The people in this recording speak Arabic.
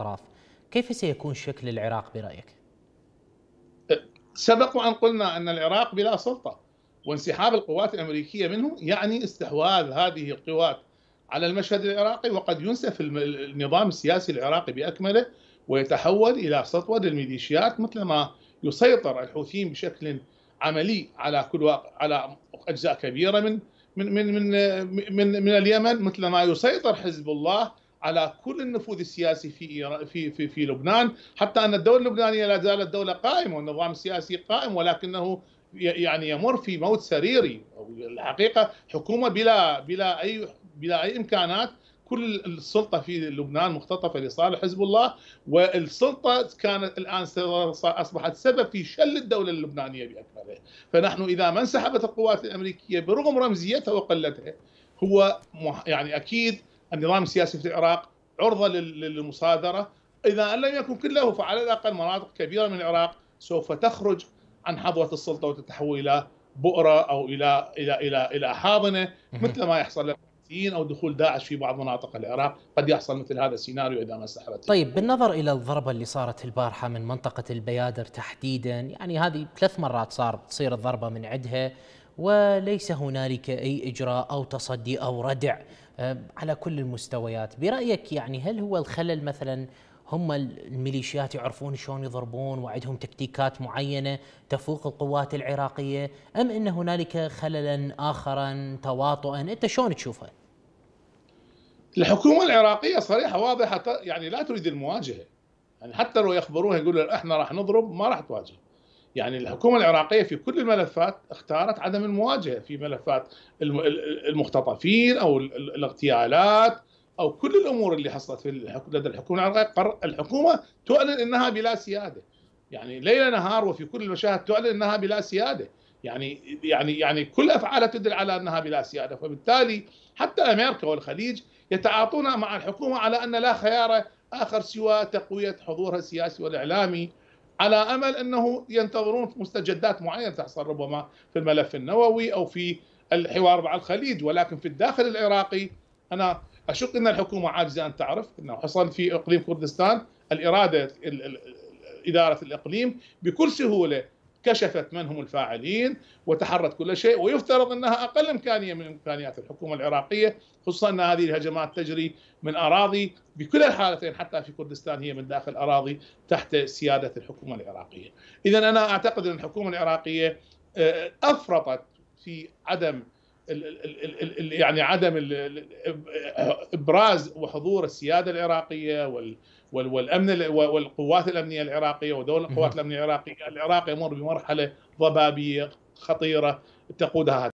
الاطراف كيف سيكون شكل العراق برايك سبق وان قلنا ان العراق بلا سلطه وانسحاب القوات الامريكيه منه يعني استحواذ هذه القوات على المشهد العراقي وقد ينسف النظام السياسي العراقي باكمله ويتحول الى سطوه للميليشيات مثلما يسيطر الحوثيين بشكل عملي على كل واقع على اجزاء كبيره من من من من من, من اليمن مثلما يسيطر حزب الله على كل النفوذ السياسي في في في, في لبنان حتى ان الدوله اللبنانيه لا زالت دوله قائمه والنظام السياسي قائم ولكنه يعني يمر في موت سريري الحقيقه حكومه بلا بلا اي بلا اي امكانات كل السلطه في لبنان مختطفه لصالح حزب الله والسلطه كانت الان اصبحت سبب في شل الدوله اللبنانيه باكملها، فنحن اذا ما انسحبت القوات الامريكيه برغم رمزيتها وقلتها هو يعني اكيد النظام السياسي في العراق عرضه للمصادره اذا ان لم يكن كله فعلى الاقل مناطق كبيره من العراق سوف تخرج عن حظوه السلطه وتتحول الى بؤره او الى الى الى الى حاضنه مثل ما يحصل لك او دخول داعش في بعض مناطق العراق قد يحصل مثل هذا السيناريو اذا ما سحبت طيب بالنظر الى الضربه اللي صارت البارحه من منطقه البيادر تحديدا يعني هذه ثلاث مرات صار تصير الضربه من عدها وليس هنالك أي إجراء أو تصدي أو ردع آه، على كل المستويات برأيك يعني هل هو الخلل مثلا هم الميليشيات يعرفون شلون يضربون وعندهم تكتيكات معينه تفوق القوات العراقيه ام ان هنالك خللا اخرا تواطؤا انت شلون تشوفه؟ الحكومه العراقيه صريحه واضحه يعني لا تريد المواجهه يعني حتى لو يخبروها يقولوا احنا راح نضرب ما راح تواجه يعني الحكومه العراقيه في كل الملفات اختارت عدم المواجهه في ملفات المختطفين او الاغتيالات او كل الامور اللي حصلت في لدى الحكومه العراقيه الحكومه تعلن انها بلا سياده يعني ليل نهار وفي كل المشاهد تعلن انها بلا سياده يعني يعني يعني كل افعالها تدل على انها بلا سياده فبالتالي حتى امريكا والخليج يتعاطون مع الحكومه على ان لا خيار اخر سوى تقويه حضورها السياسي والاعلامي على امل انه ينتظرون مستجدات معينه تحصل ربما في الملف النووي او في الحوار مع الخليج ولكن في الداخل العراقي انا اشك ان الحكومه عاجزه ان تعرف انه حصل في اقليم كردستان الاراده اداره الاقليم بكل سهوله كشفت من هم الفاعلين وتحرت كل شيء ويفترض انها اقل امكانيه من امكانيات الحكومه العراقيه خصوصا ان هذه الهجمات تجري من اراضي بكل الحالتين حتى في كردستان هي من داخل اراضي تحت سياده الحكومه العراقيه. اذا انا اعتقد ان الحكومه العراقيه آه، افرطت في عدم يعني عدم ابراز وحضور السياده العراقيه والامن والقوات الامنيه العراقيه ودور القوات الامنيه العراقيه، العراق يمر بمرحله ضبابيه خطيره تقودها